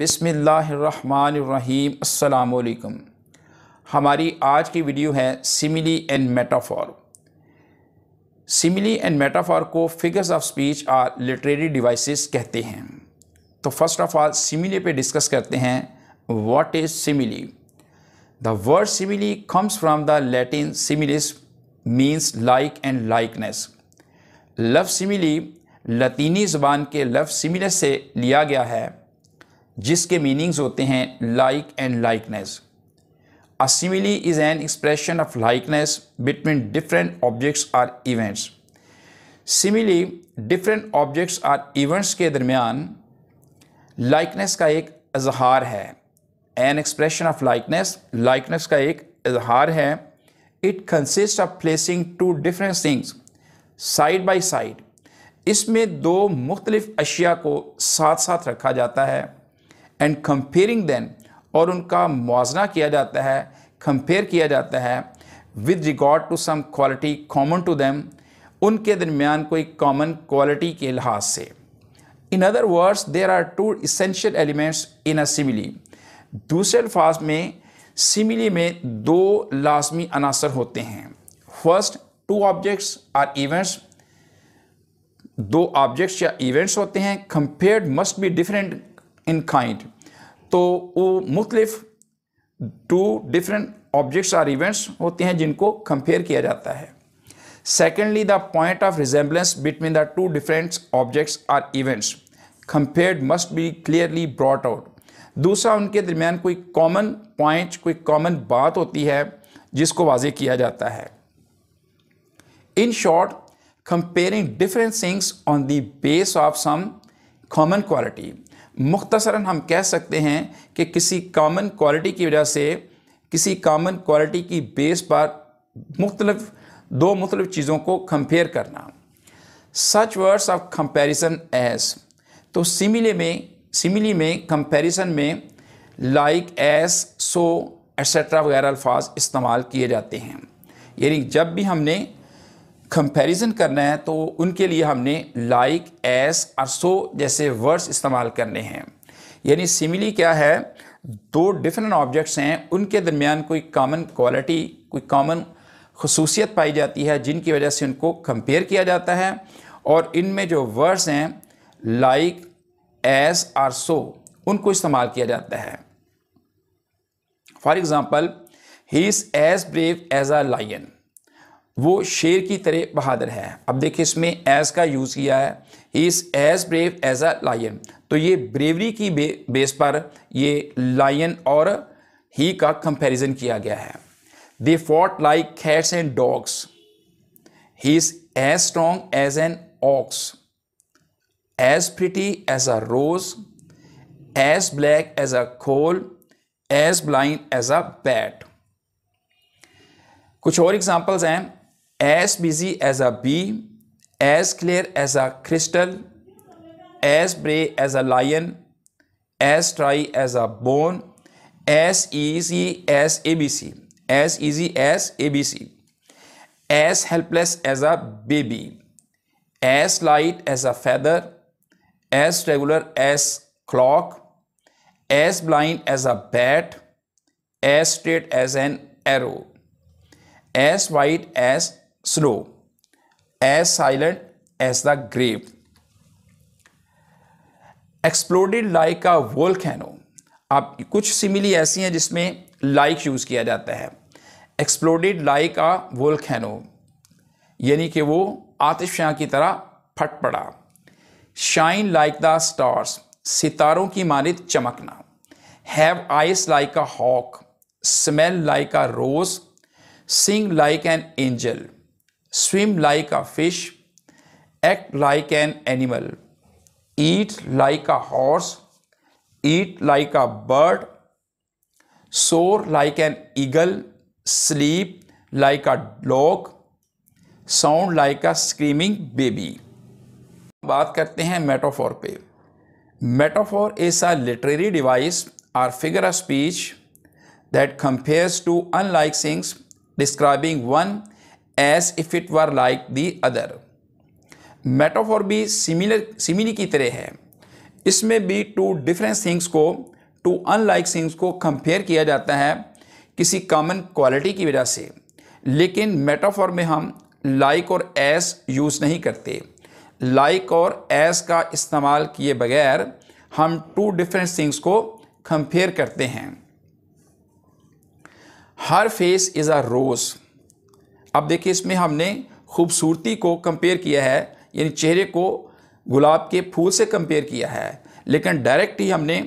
बिसमीम् अलैक्म हमारी आज की वीडियो है simile and metaphor simile and metaphor को फिगर्स ऑफ स्पीच और लिटरेरी डिवाइसेस कहते हैं तो फर्स्ट ऑफ ऑल सिमिली पे डिस्कस करते हैं what is simile the word simile comes from the Latin सिमिलिस मीन्स लाइक एंड लाइकनेस लव सिमिली लतीनी ज़बान के लव सिमिलस से लिया गया है जिसके मीनिंग्स होते हैं like and likeness a simile is an expression of likeness between different objects or events simile different objects or events के दरमियान लाइकनेस का एक अजहार है an expression of likeness likeness का एक इजहार है it consist of placing two different things side by side इसमें दो मुख्तलिफ अशिया को साथ साथ रखा जाता है एंड कंपेयरिंग दैन और उनका मुजना किया जाता है कंपेयर किया जाता है with regard to some quality common to them उनके दरमियान कोई कॉमन क्वालिटी के लिहाज से in other words there are two essential elements in a simile दूसरे अल्फाज में सिमिली में दो लाजमी अनासर होते हैं first two objects or events दो ऑब्जेक्ट्स या इवेंट्स होते हैं compared must be different in kind तो वो मुख्तलिफ two different objects or events होते हैं जिनको कंपेयर किया जाता है secondly the point of resemblance between the two different objects or events compared must be clearly brought out दूसरा उनके दरमियान कोई कॉमन पॉइंट कोई कॉमन बात होती है जिसको वाजे किया जाता है in short comparing different things on the base of some common quality मुख्तसरा हम कह सकते हैं कि किसी कामन क्वालिटी की वजह से किसी कामन क्वालिटी की बेस पर मुख्तलफ दो मुख्तलिफ चीज़ों को कंपेयर करना such words of comparison as तो सिमिले में सिमिली में कंपेरिजन में लाइक एस सो एट्सट्रा वगैरह अल्फाज इस्तेमाल किए जाते हैं यानी जब भी हमने कंपैरिजन करना है तो उनके लिए हमने लाइक एस और सो जैसे वर्ड्स इस्तेमाल करने हैं यानी सिमिली क्या है दो डिफरेंट ऑब्जेक्ट्स हैं उनके दरमियान कोई कॉमन क्वालिटी कोई कॉमन खसूसियत पाई जाती है जिनकी वजह से उनको कंपेयर किया जाता है और इनमें जो वर्ड्स हैं लाइक एस आर सो उनको इस्तेमाल किया जाता है for example he is as brave as a lion वो शेर की तरह बहादुर है अब देखिए इसमें एज़ का यूज़ किया है is as brave as a lion तो ये ब्रेवरी की बे, बेस पर ये लायन और ही का कंपैरिजन किया गया है they fought like cats and dogs he is as strong as an ox as pretty as a rose as black as a coal as blind as a bat कुछ और examples हैं as busy as a bee, as clear as a crystal, as brave as a lion, as dry as a bone, as easy as ABC, as easy as ABC, as helpless as a baby, as light as a feather, as regular as clock, as blind as a bat, as straight as an arrow, as white as slow as silent as the grave exploded like a volcano आप कुछ simile ऐसी हैं जिसमें like use किया जाता है exploded like आ volcano यानी कि वो आतिशाह की तरह फट पड़ा शाइन लाइक द स्टार्स सितारों की मानित चमकना have eyes like a hawk smell like a rose sing like an angel swim like a fish, act like an animal, eat like a horse, eat like a bird, soar like an eagle, sleep like a dog, sound like a screaming baby. बात करते हैं metaphor पे Metaphor is a literary device or figure of speech that compares two unlike things describing as if it were like the other metaphor भी similar simile की तरह है इसमें भी टू डिफरेंट थिंग्स को टू अनलाइक थिंग्स को compare किया जाता है किसी कॉमन क्वालिटी की वजह से लेकिन मेटाफॉर में हम लाइक like और एस यूज़ नहीं करते लाइक like और एस का इस्तेमाल किए बगैर हम टू डिफरेंट थिंग्स को कंपेयर करते हैं हर फेस इज़ अ रोज़ अब देखिए इसमें हमने खूबसूरती को कंपेयर किया है यानी चेहरे को गुलाब के फूल से कंपेयर किया है लेकिन डायरेक्ट ही हमने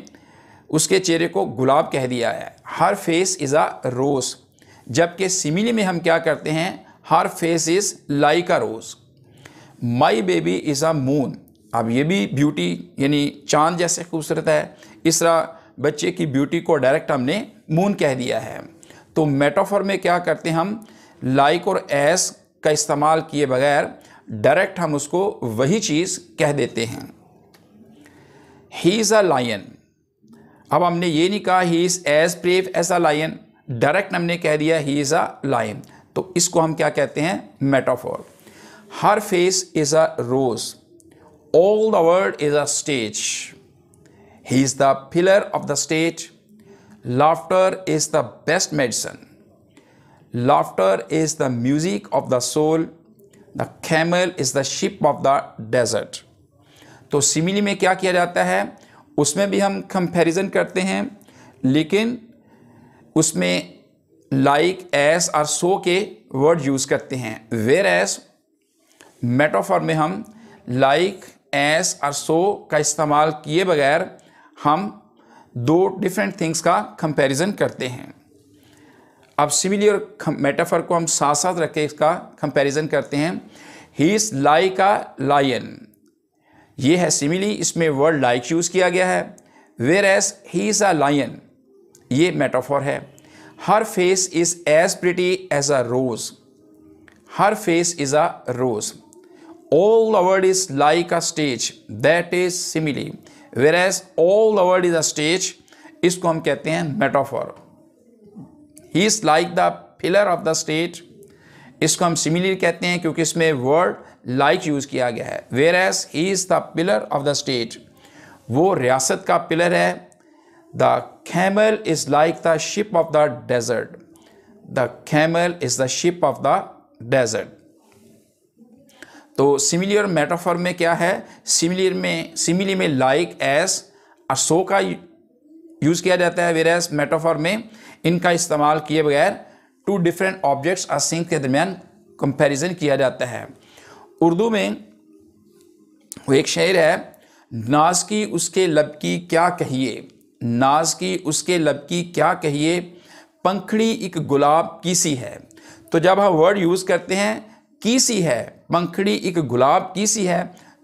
उसके चेहरे को गुलाब कह दिया है हर फेस इज़ अ रोज़ जबकि सिमिली में हम क्या करते हैं her face is like a rose my baby is a moon अब ये भी ब्यूटी यानी चांद जैसे खूबसूरत है इस तरह बच्चे की ब्यूटी को डायरेक्ट हमने मून कह दिया है तो मेटाफर में क्या करते हैं हम लाइक और एस का इस्तेमाल किए बगैर डायरेक्ट हम उसको वही चीज़ कह देते हैं ही इज़ अ लायन अब हमने ये नहीं कहा he is as brave as a lion direct हमने कह दिया ही इज़ अ लायन तो इसको हम क्या कहते हैं metaphor her face is a rose all the world is a stage he is the pillar of the stage laughter is the best medicine Laughter is the music of the soul. The camel is the ship of the desert. तो simile में क्या किया जाता है उसमें भी हम comparison करते हैं लेकिन उसमें लाइक एस और सो के वर्ड यूज़ करते हैं वेर एस मेटाफॉर में हम लाइक एस और सो का इस्तेमाल किए बगैर हम दो डिफरेंट थिंग्स का कंपैरिजन करते हैं अब सिमिली और मेटाफर को हम साथ साथ रख के इसका कंपैरिजन करते हैं ही इज़ लाई का लायन ये है सिमिली इसमें वर्ड लाइक यूज़ किया गया है whereas he is a lion ये मेटाफॉर है her face is as pretty as a rose her face is a rose the the is like a stage that is simile where whereas all the world is a stage इसको हम कहते हैं metaphor he is like the pillar of the state इसको हम similar कहते हैं क्योंकि इसमें वर्ड लाइक like यूज़ किया गया है whereas he is the pillar of the state वो रियासत का पिलर है the camel is like the ship of the desert the camel is the ship of the desert तो simile or metaphor में क्या है सिमिलियर में सिमिली में लाइक एज अशोका यूज़ किया जाता है वेरस मेटाफॉर में इनका इस्तेमाल किए बगैर टू डिफरेंट ऑब्जेक्ट्स और सिंक के दरमियान कंपैरिजन किया जाता है उर्दू में वो एक शेर है नाज की उसके लब की क्या कहिए नाज की उसके लब की क्या कहिए पंखड़ी एक गुलाब की सी है तो जब हम वर्ड यूज़ करते हैं की सी है पंखड़ी एक गुलाब की सी है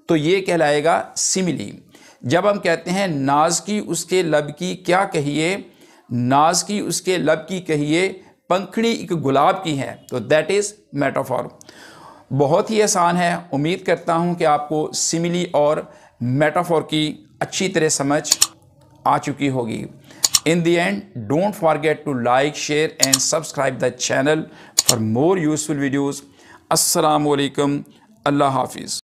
तो ये कहलाएगा सिमिली जब हम कहते हैं नाज की उसके लब की क्या कहिए नाज की उसके लब की कहिए पंखड़ी एक गुलाब की है तो दैट इज़ मेटाफॉर बहुत ही आसान है उम्मीद करता हूँ कि आपको सिमिली और मेटाफॉर की अच्छी तरह समझ आ चुकी होगी in the end don't forget to like share and subscribe the channel for more useful videos Assalamu अल्लाह हाफिज़